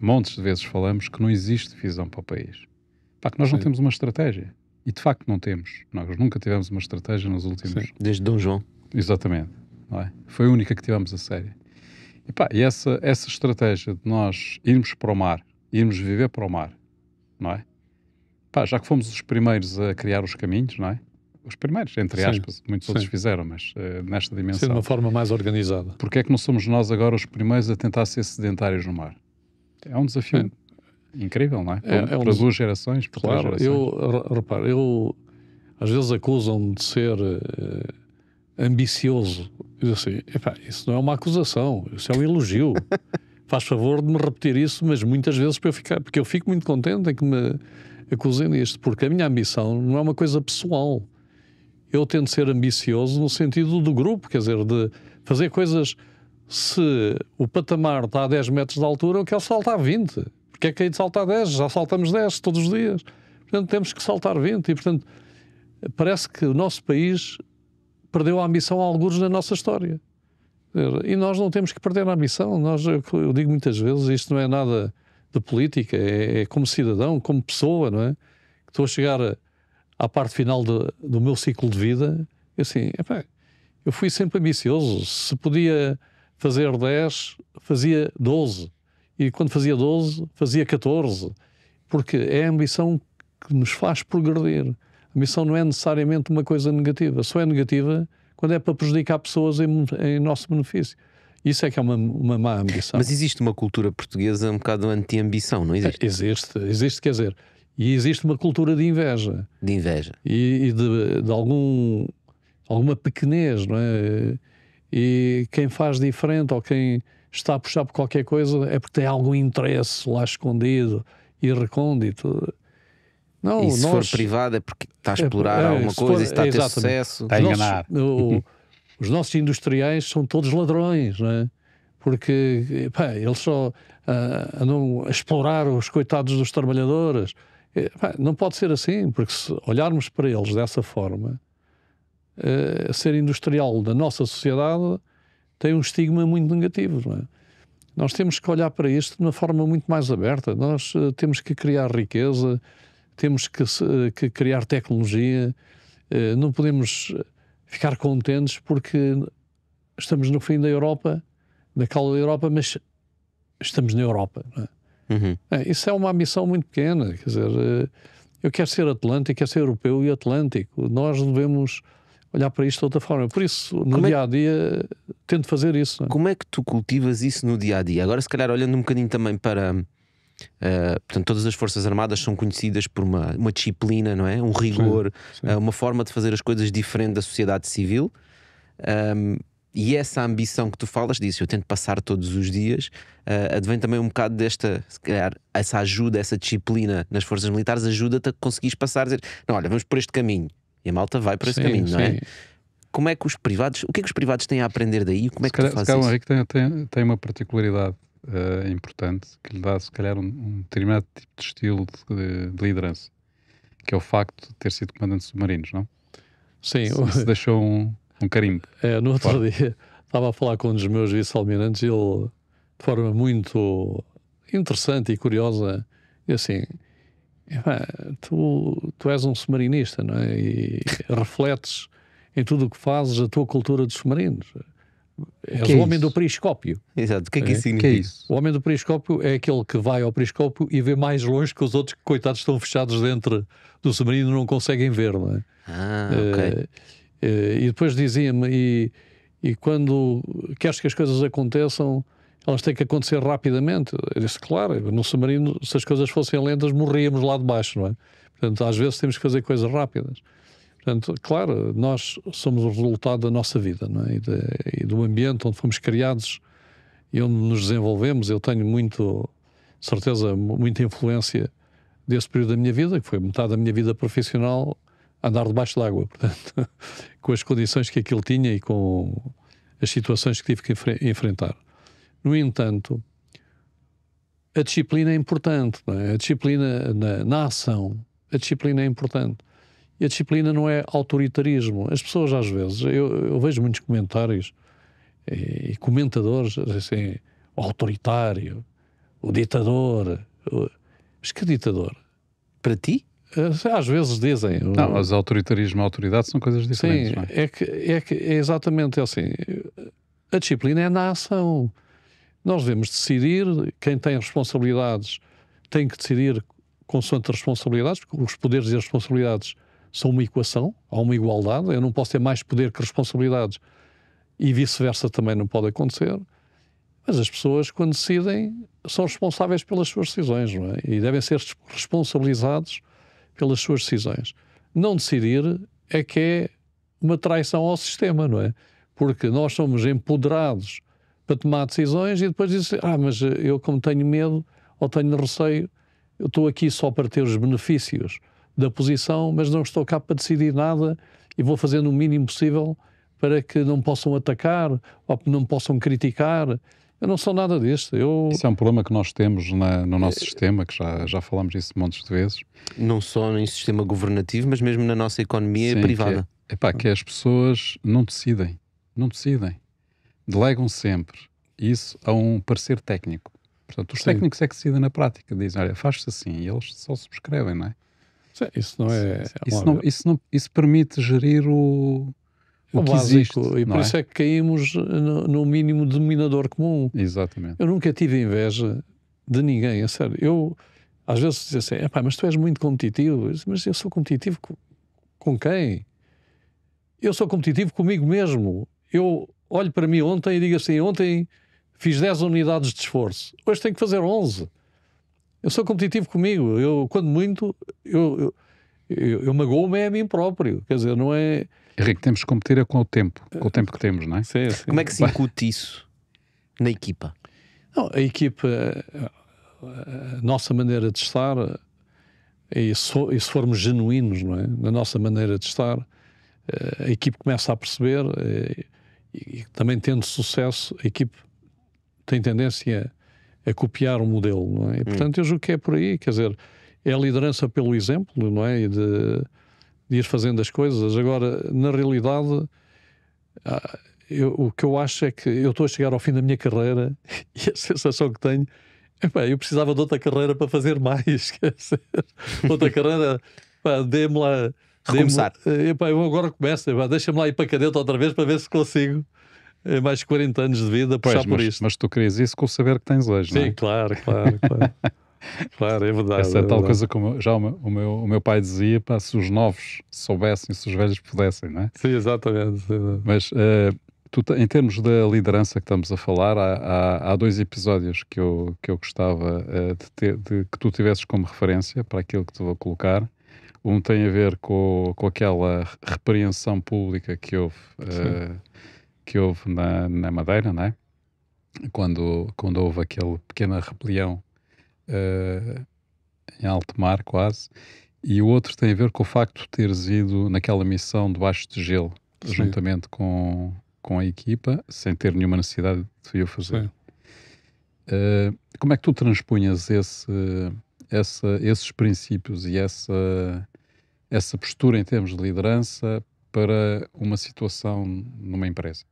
montes de vezes falamos que não existe visão para o país. Para que nós não Sim. temos uma estratégia. E de facto não temos. Nós nunca tivemos uma estratégia nos últimos. Sim. Desde Dom João. Exatamente. É? Foi a única que tivemos a sério. E, pá, e essa, essa estratégia de nós irmos para o mar, irmos viver para o mar, não é? Pá, já que fomos os primeiros a criar os caminhos, não é? Os primeiros, entre aspas, sim, muitos sim. outros fizeram, mas uh, nesta dimensão. Sim, de uma forma mais organizada. Porque é que não somos nós agora os primeiros a tentar ser sedentários no mar? É um desafio é. incrível, não é? Para, é, para é des... duas gerações, para claro, três gerações. Eu, repare, eu, às vezes acusam-me de ser uh, ambicioso. Eu assim, epá, isso não é uma acusação, isso é um elogio. Faz favor de me repetir isso, mas muitas vezes para eu ficar, porque eu fico muito contente em que me acusem disto, porque a minha ambição não é uma coisa pessoal. Eu tento ser ambicioso no sentido do grupo, quer dizer, de fazer coisas se o patamar está a 10 metros de altura, eu quero é saltar 20. Porque é que aí de saltar 10? Já saltamos 10 todos os dias. Portanto, temos que saltar 20. E, portanto, parece que o nosso país perdeu a ambição a alguns na nossa história. E nós não temos que perder a ambição. Nós, eu digo muitas vezes, isto não é nada de política, é, é como cidadão, como pessoa, não é? Que estou a chegar à parte final de, do meu ciclo de vida, assim, eu fui sempre ambicioso. Se podia fazer 10, fazia 12. E quando fazia 12, fazia 14. Porque é a ambição que nos faz progredir. A ambição não é necessariamente uma coisa negativa. Só é negativa quando é para prejudicar pessoas em, em nosso benefício. Isso é que é uma, uma má ambição. Mas existe uma cultura portuguesa um bocado anti-ambição, não existe? Existe, existe, quer dizer, e existe uma cultura de inveja. De inveja. E, e de, de, algum, alguma pequenez, não é? E quem faz diferente ou quem está a puxar por qualquer coisa é porque tem algum interesse lá escondido e recôndito. Não, e se nós... for privado é porque está a é, explorar é, é, alguma coisa for, e está é, a ter sucesso. Está a enganar. o, os nossos industriais são todos ladrões, não é? Porque pá, eles só ah, andam a explorar os coitados dos trabalhadores. É, pá, não pode ser assim, porque se olharmos para eles dessa forma, uh, ser industrial da nossa sociedade tem um estigma muito negativo. Não é? Nós temos que olhar para isto de uma forma muito mais aberta. Nós uh, temos que criar riqueza, temos que, uh, que criar tecnologia, não podemos ficar contentes porque estamos no fim da Europa, na cala da Europa, mas estamos na Europa. É? Uhum. É, isso é uma ambição muito pequena. Quer dizer, eu quero ser atlântico, quero ser europeu e atlântico. Nós devemos olhar para isto de outra forma. Por isso, no Como dia a dia, é... tento fazer isso. É? Como é que tu cultivas isso no dia a dia? Agora, se calhar, olhando um bocadinho também para. Uh, portanto, todas as Forças Armadas são conhecidas por uma, uma disciplina, não é? Um rigor, sim, sim. Uh, uma forma de fazer as coisas diferente da sociedade civil. Um, e essa ambição que tu falas disso, eu tento passar todos os dias, uh, advém também um bocado desta, se calhar, essa ajuda, essa disciplina nas forças militares ajuda-te a conseguires passar, a dizer, não, olha, vamos por este caminho, e a malta vai por esse sim, caminho, sim. não é? Como é que os privados, o que é que os privados têm a aprender daí? Como é que se tu calhar, O Henrique tem, tem, tem uma particularidade uh, importante que lhe dá, se calhar, um, um determinado tipo de estilo de, de, liderança, que é o facto de ter sido comandante de submarinos, não? Sim. Isso, o... deixou um, um carimbo. É, no outro Fora. dia estava a falar com um dos meus vice-almirantes e ele, de forma muito interessante e curiosa, e assim, tu, tu és um submarinista, não é? E refletes em tudo o que fazes a tua cultura dos submarinos. És que é o homem isso? do periscópio. Exato, o que é que é? isso significa? Que é isso? O homem do periscópio é aquele que vai ao periscópio e vê mais longe que os outros que, coitados, estão fechados dentro do submarino e não conseguem ver, não é? Ah, ok. Uh, uh, e depois dizia-me, e, e quando queres que as coisas aconteçam, elas têm que acontecer rapidamente. Eu disse, claro, no submarino, se as coisas fossem lentas, morríamos lá de baixo, não é? Portanto, às vezes temos que fazer coisas rápidas. Portanto, claro, nós somos o resultado da nossa vida não é? e, de, e do ambiente onde fomos criados e onde nos desenvolvemos. Eu tenho muito, certeza, muita influência desse período da minha vida, que foi metade da minha vida profissional, andar debaixo d'água, portanto, com as condições que aquilo tinha e com as situações que tive que enfrentar. No entanto, a disciplina é importante, é? a disciplina na, na, ação, a disciplina é importante. E a disciplina não é autoritarismo. As pessoas, às vezes, eu, eu vejo muitos comentários e, e comentadores assim, o autoritário, o ditador. O... Mas que ditador? Para ti? Às vezes dizem. Não, mas autoritarismo e autoridade são coisas diferentes. Sim, é? é? que, é que é exatamente assim. A disciplina é na ação. Nós devemos decidir, quem tem responsabilidades tem que decidir consoante as responsabilidades, porque os poderes e as responsabilidades são uma equação, há uma igualdade, eu não posso ter mais poder que responsabilidades e vice-versa também não pode acontecer. Mas as pessoas, quando decidem, são responsáveis pelas suas decisões, não é? E devem ser responsabilizados pelas suas decisões. Não decidir é que é uma traição ao sistema, não é? Porque nós somos empoderados para tomar decisões e depois disse: Ah, mas eh, eu, como tenho medo ou tenho receio, eu estou aqui só para ter os benefícios da posição, mas não estou cá para decidir nada e vou fazendo o mínimo possível para que não possam atacar ou que não possam criticar. Eu não sou nada disto. Eu... Isso é um problema que nós temos na, no nosso é... sistema, que já, já falámos disso montes de vezes. Não só em sistema governativo, mas mesmo na nossa economia Sim, privada. Que é, epá, que é as pessoas não decidem. Não decidem delegam sempre isso a um parecer técnico. Portanto, os Sim. técnicos é que decidem na prática, dizem, olha, faz-se assim, e eles só subscrevem, não é? Sim, isso não é. é isso, não, isso, não, isso permite gerir é o, o, que básico, existe, e por é? isso é que caímos no, no, mínimo denominador comum. Exatamente. Eu nunca tive inveja de ninguém, sério. Eu, às vezes, dizia assim, mas tu és muito competitivo. Eu disse, mas eu sou competitivo com, com quem? Eu sou competitivo comigo mesmo. Eu olho para mim ontem e digo assim: ontem fiz 10 unidades de esforço, hoje tenho que fazer 11. Eu sou competitivo comigo, eu, quando muito, eu, eu, eu, eu magoo-me a mim próprio, quer dizer, não é. Henrique, temos que competir é com o tempo, com o tempo que temos, não é? Sim, sim. Como é que se incute isso na equipa? Não, a equipa, a nossa maneira de estar, e se, formos genuínos, não é? Na nossa maneira de estar, a equipa começa a perceber eh, e, também tendo sucesso, a equipe tem tendência a, copiar o modelo. É? E, portanto, hum. eu julgo que é por aí, quer dizer, é a liderança pelo exemplo, não é? E de, de ir fazendo as coisas. Agora, na realidade, ah, eu, o que eu acho é que eu estou a chegar ao fim da minha carreira e a sensação que tenho bem é, eu precisava de outra carreira para fazer mais. outra carreira, dê-me lá recomeçar. Eh, epá, eu agora começo, deixa-me lá ir para a outra vez para ver se consigo eh, mais 40 anos de vida puxar pois, por mas, isto. Mas tu querias isso com o saber que tens hoje, Sim, não é? Sim, claro, claro, claro. Claro, é verdade. Essa é, é tal verdade. coisa como já o meu, o meu, o meu pai dizia: pá, se os novos soubessem, se os velhos pudessem, não é? Sim, exatamente. exatamente. Mas uh, tu, em termos da liderança que estamos a falar, há, há, há dois episódios que eu, que eu gostava uh, de, ter, de, que tu tivesses como referência para aquilo que te vou colocar. Um tem a ver com, com aquela repreensão pública que houve, uh, que houve na, na Madeira, não é? Quando, quando houve aquela pequena rebelião uh, em alto mar, quase. E o outro tem a ver com o facto de teres ido naquela missão debaixo de gelo, Sim. juntamente com, com a equipa, sem ter nenhuma necessidade de o fazer. Uh, como é que tu transpunhas esse essa, esses princípios e essa, essa postura em termos de liderança para uma situação numa empresa?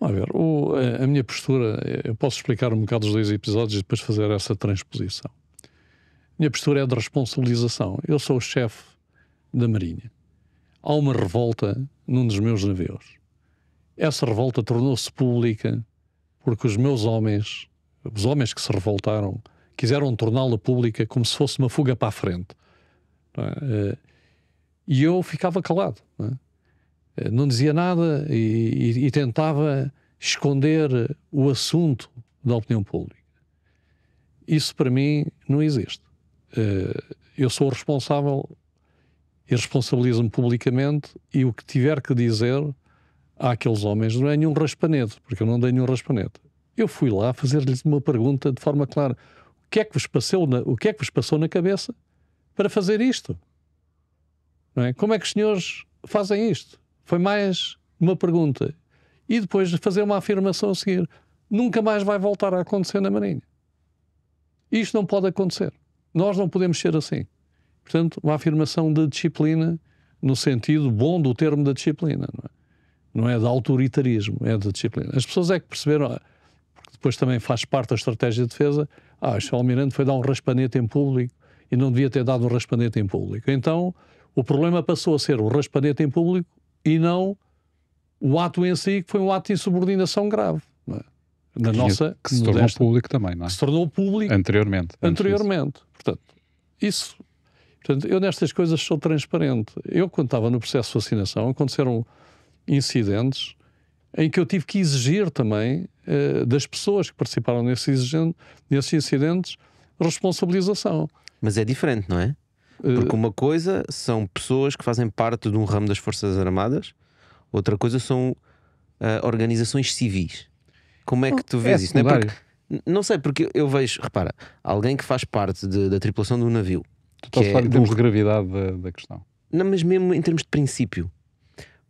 A ver, o, eh, a minha postura, eh, eu posso explicar um bocado os dois episódios e depois fazer essa transposição. A minha postura é de responsabilização. Eu sou o chefe da Marinha. Há uma revolta num dos meus navios. Essa revolta tornou-se pública porque os meus homens, os homens que se revoltaram, quiseram torná-la pública como se fosse uma fuga para a frente. É? Eh, e eu ficava calado, não, é? Eh, não dizia nada e, e, e, tentava esconder o assunto da opinião pública. Isso para mim não existe. Eh, eu sou responsável e responsabilizo-me publicamente e o que tiver que dizer àqueles homens não é nenhum raspanedo, porque eu não dei nenhum raspanedo. Eu fui lá fazer-lhes uma pergunta de forma clara que é que vos passou na, o que é que vos passou na cabeça para fazer isto? É? Como é que os senhores fazem isto? Foi mais uma pergunta. E depois fazer uma afirmação a seguir. Nunca mais vai voltar a acontecer na Marinha. Isto não pode acontecer. Nós não podemos ser assim. Portanto, uma afirmação de disciplina no sentido bom do termo da disciplina, não é? Não é de autoritarismo, é de disciplina. As pessoas é que perceberam, ah, porque depois também faz parte da estratégia de defesa, ah, o Almirante foi dar um raspanete em público e não devia ter dado um raspanete em público. Então, o problema passou a ser o raspanete em público e não o ato em si, que foi um ato de insubordinação grave. É? Na que nossa que se tornou público também, não é? Que se tornou público. Anteriormente. Anteriormente. Portanto, isso. Portanto, eu nestas coisas sou transparente. Eu, quando estava no processo de vacinação, aconteceram incidentes em que eu tive que exigir também eh, das pessoas que participaram nesse exigente, nesses incidentes responsabilização. Mas é diferente, não é? Porque eh, uma coisa são pessoas que fazem parte de um ramo das Forças Armadas, outra coisa são uh, organizações civis. Como é que tu é vês é isso? Não, é porque, não sei, porque eu vejo, repara, alguém que faz parte de, da tripulação de um navio. Tu estás a falar é, em termos de gravidade da, da questão. Não, mas mesmo em termos de princípio.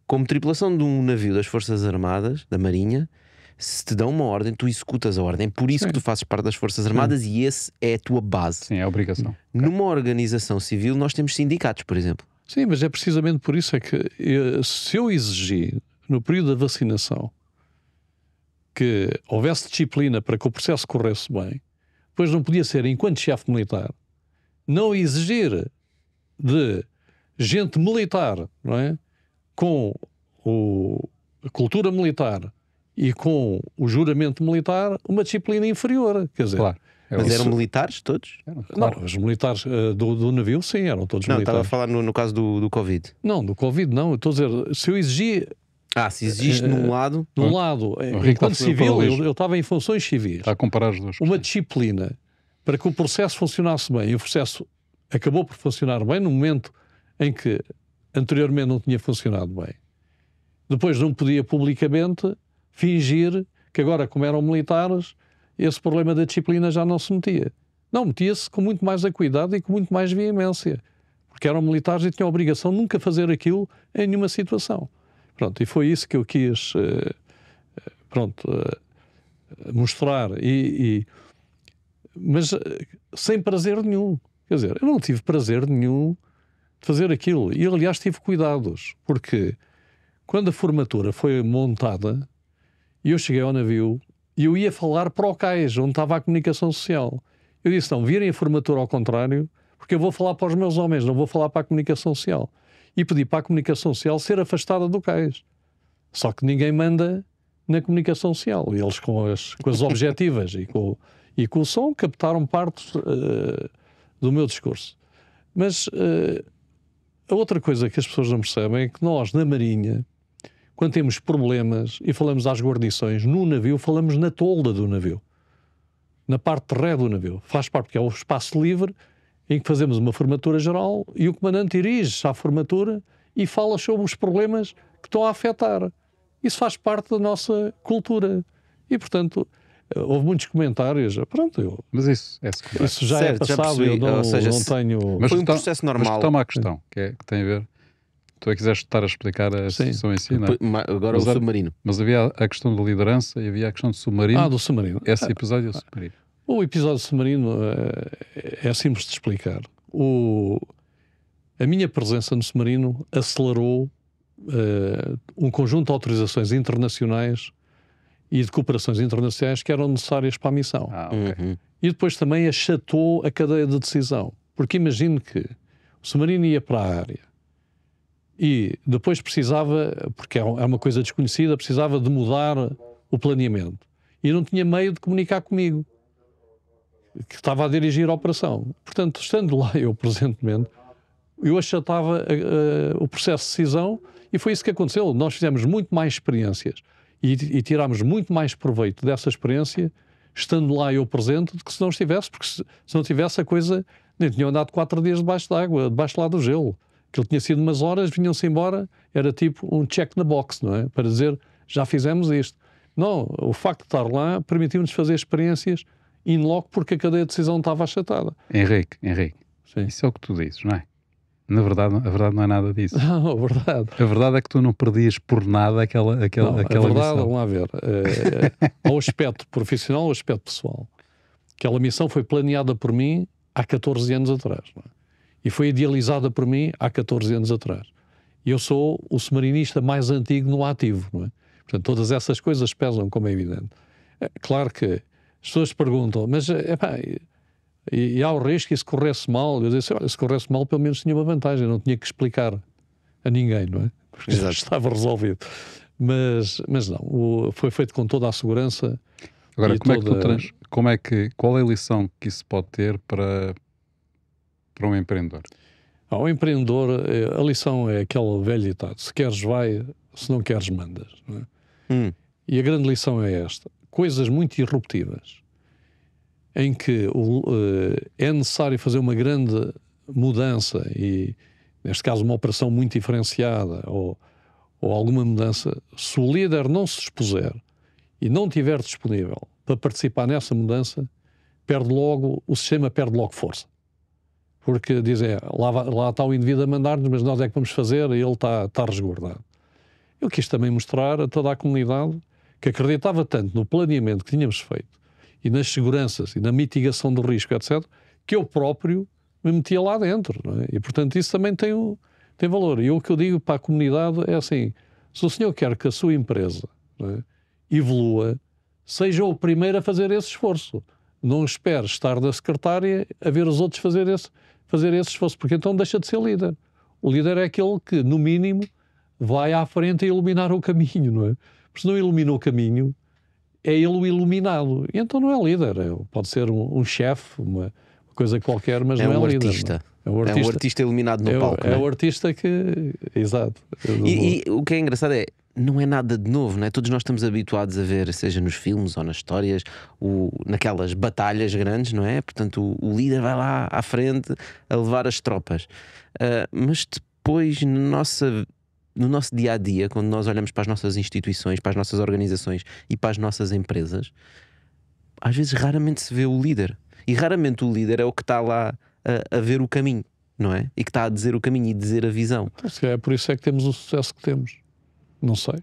Como tripulação de um navio das Forças Armadas, da Marinha, se te dão uma ordem, tu executas a ordem. É por isso Sim. que tu fazes parte das Forças Armadas e esse é a tua base. Sim, é a obrigação. Numa organização civil, nós temos sindicatos, por exemplo. Sim, mas é precisamente por isso é que eu, se eu exigir no período da vacinação que houvesse disciplina para que o processo corresse bem, pois não podia ser, enquanto chefe militar, não exigir de gente militar, não é? Com o, a cultura militar, e com o juramento militar uma disciplina inferior. Quer dizer, claro. É Mas eram militares todos? claro. Não, os militares uh, do, do, navio, sim, eram todos não, militares. Não, estava a falar no, no caso do, do Covid. Não, do Covid não. Estou a dizer, se eu exigir ah, se existe uh, num lado. Num lado, eh, tá enquanto civil, eu, eu estava em funções civis. Está a comparar as duas. Uma disciplina para que o processo funcionasse bem. E o processo acabou por funcionar bem no momento em que anteriormente não tinha funcionado bem. Depois não podia publicamente fingir que agora, como eram militares, esse problema da disciplina já não se metia. Não, metia-se com muito mais acuidado e com muito mais veemência, porque eram militares e tinham a obrigação de nunca fazer aquilo em nenhuma situação. Pronto, e foi isso que eu quis eh, eh, pronto, eh, mostrar. E, e, mas sem prazer nenhum. Quer dizer, eu não tive prazer nenhum de fazer aquilo. E, aliás, tive cuidados, porque quando a formatura foi montada, e eu cheguei ao navio e eu ia falar para o cais, onde estava a comunicação social. Eu disse, não, virem a formatura ao contrário, porque eu vou falar para os meus homens, não vou falar para a comunicação social. E pedi para a comunicação social ser afastada do cais. Só que ninguém manda na comunicação social. e Eles, com as, com as objetivas e, com, e com o som, captaram parte uh, do meu discurso. Mas uh, a outra coisa que as pessoas não percebem é que nós, na Marinha, quando temos problemas e falamos às guarnições, no navio, falamos na tolda do navio, na parte de ré do navio. Faz parte, porque é o espaço livre em que fazemos uma formatura geral e o comandante dirige-se à formatura e fala sobre os problemas que estão a afetar. Isso faz parte da nossa cultura. E, portanto, eh, houve muitos comentários. Ah, pronto, eu, mas isso, é isso já é certo, é passado, já eu não, seja, não tenho. Mas foi um então, processo normal. Mas toma a questão, que, é, que tem a ver tu é que estar a explicar a Sim. situação em si, não é? Agora mas o submarino. mas havia a questão da liderança e havia a questão do submarino. Ah, do submarino. Esse episódio é o submarino. O episódio submarino é, é simples de explicar. O, a minha presença no submarino acelerou uh, um conjunto de autorizações internacionais e de cooperações internacionais que eram necessárias para a missão. Ah, okay. uhum. E depois também achatou a cadeia de decisão. Porque imagino que o submarino ia para a área e depois precisava, porque é, é uma coisa desconhecida, precisava de mudar o planeamento. E não tinha meio de comunicar comigo, que estava a dirigir a operação. Portanto, estando lá eu presentemente, eu achatava uh, o processo de decisão e foi isso que aconteceu. Nós fizemos muito mais experiências e, e tirámos muito mais proveito dessa experiência estando lá eu presente do que se não estivesse, porque se, se não tivesse a coisa nem tinha andado quatro dias debaixo d'água, debaixo lá do gelo que ele tinha sido umas horas, vinham-se embora, era tipo um check na box, não é? Para dizer, já fizemos isto. Não, o facto de estar lá permitiu-nos fazer experiências in loco porque a cadeia de decisão estava achatada. Henrique, Henrique, Sim. isso é o que tu dizes, não é? Na verdade, a verdade não é nada disso. Não, a verdade. A verdade é que tu não perdias por nada aquela aquela não, aquela A verdade, missão. vamos lá ver, é, é, ao aspecto profissional, ao aspecto pessoal. Aquela missão foi planeada por mim há 14 anos atrás, não é? e foi idealizada por mim há 14 anos atrás. E eu sou o submarinista mais antigo no ativo, não é? Portanto, todas essas coisas pesam, como é evidente. É, claro que as pessoas perguntam, mas eh, epá, e, e há o risco e se corresse mal? Eu disse, olha, se corresse mal, pelo menos tinha uma vantagem, não tinha que explicar a ninguém, não é? Porque Exato. já estava resolvido. Mas, mas não, o, foi feito com toda a segurança. Agora, como, toda... é que tu trans, como é que, qual é a lição que isso pode ter para, para um empreendedor? Ao o empreendedor, eh, a lição é aquela velha ditado: se queres, vai, se não queres, mandas. Não é? hum. E a grande lição é esta: coisas muito irruptivas, em que o, uh, é necessário fazer uma grande mudança e, neste caso, uma operação muito diferenciada ou, ou alguma mudança. Se o líder não se expuser e não tiver disponível para participar nessa mudança, perde logo, o sistema perde logo força porque dizem, é, lá, lá está o indivíduo a mandar-nos, mas nós é que vamos fazer e ele está, está resguardado. Eu quis também mostrar a toda a comunidade que acreditava tanto no planeamento que tínhamos feito e nas seguranças e na mitigação do risco, etc., que eu próprio me metia lá dentro. É? E, portanto, isso também tem, tem valor. E o que eu digo para a comunidade é assim: se o senhor quer que a sua empresa é, evolua, seja o primeiro a fazer esse esforço. Não espere estar na secretária a ver os outros fazer esse fazer esse esforço, porque então deixa de ser líder. O líder é aquele que, no mínimo, vai à frente a iluminar o caminho, não é? Porque se não ilumina o caminho, é ele o iluminado. E então não é líder, é, pode ser um, um chefe, uma coisa qualquer, mas é não é um é líder. Artista. É? é um artista. É um artista iluminado no é, palco. É, é o artista que. Exato. E, e o que é engraçado é não é nada de novo, não é? Todos nós estamos habituados a ver, seja nos filmes ou nas histórias, o, naquelas batalhas grandes, não é? Portanto, o, o líder vai lá à frente a levar as tropas. Uh, mas depois, no, nosso no nosso dia a dia, quando nós olhamos para as nossas instituições, para as nossas organizações e para as nossas empresas, às vezes raramente se vê o líder. E raramente o líder é o que está lá a, a ver o caminho, não é? E que está a dizer o caminho e dizer a visão. Se calhar é por isso é que temos o sucesso que temos. Não sei.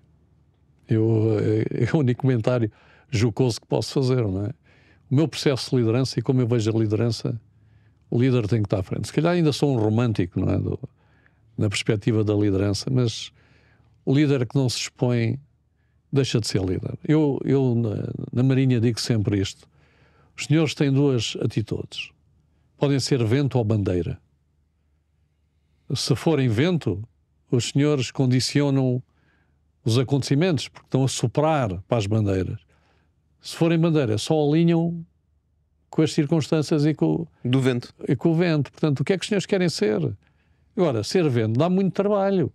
Eu, eh, é o único comentário jocoso que posso fazer, não é? O meu processo de liderança e como eu vejo a liderança, o líder tem que estar à frente. Se calhar ainda sou um romântico, não é? Do, na perspectiva da liderança, mas o líder que não se expõe deixa de ser líder. Eu, eu na, na Marinha digo sempre isto. Os senhores têm duas atitudes. Podem ser vento ou bandeira. Se forem vento, os senhores condicionam os acontecimentos, porque estão a soprar para as bandeiras. Se forem bandeiras, só alinham com as circunstâncias e com, Do vento. e com o vento. Portanto, o que é que os senhores querem ser? Agora, ser vento dá muito trabalho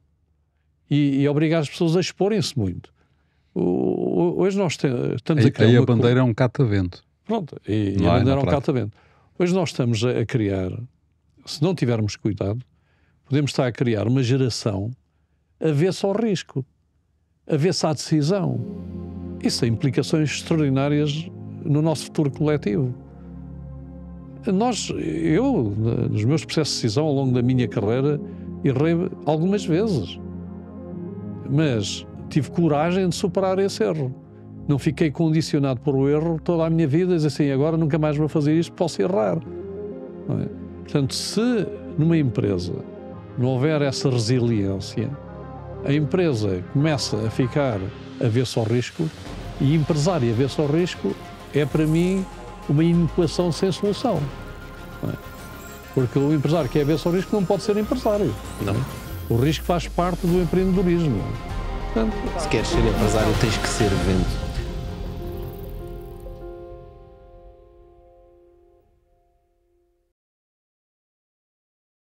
e, e obriga as pessoas a exporem-se muito. O, hoje nós te, estamos aí, a criar. Aí a bandeira co... é um catavento. Pronto, e, e a bandeira é um catavento. Hoje nós estamos a, a criar, se não tivermos cuidado, podemos estar a criar uma geração a ver só risco avesse à decisão. Isso tem implicações extraordinárias no nosso futuro coletivo. Nós, eu, nos meus processos de decisão ao longo da minha carreira, errei algumas vezes. Mas tive coragem de superar esse erro. Não fiquei condicionado por o erro toda a minha vida, dizer assim, agora nunca mais vou fazer isto, posso errar. É? Portanto, se numa empresa não houver essa resiliência, a empresa começa a ficar a ver só risco e empresário a ver só risco é para mim uma inequação sem solução. É? Porque o empresário que é ver só risco não pode ser empresário. Não. não é? O risco faz parte do empreendedorismo. Portanto, Se queres ser empresário, tens que ser vento.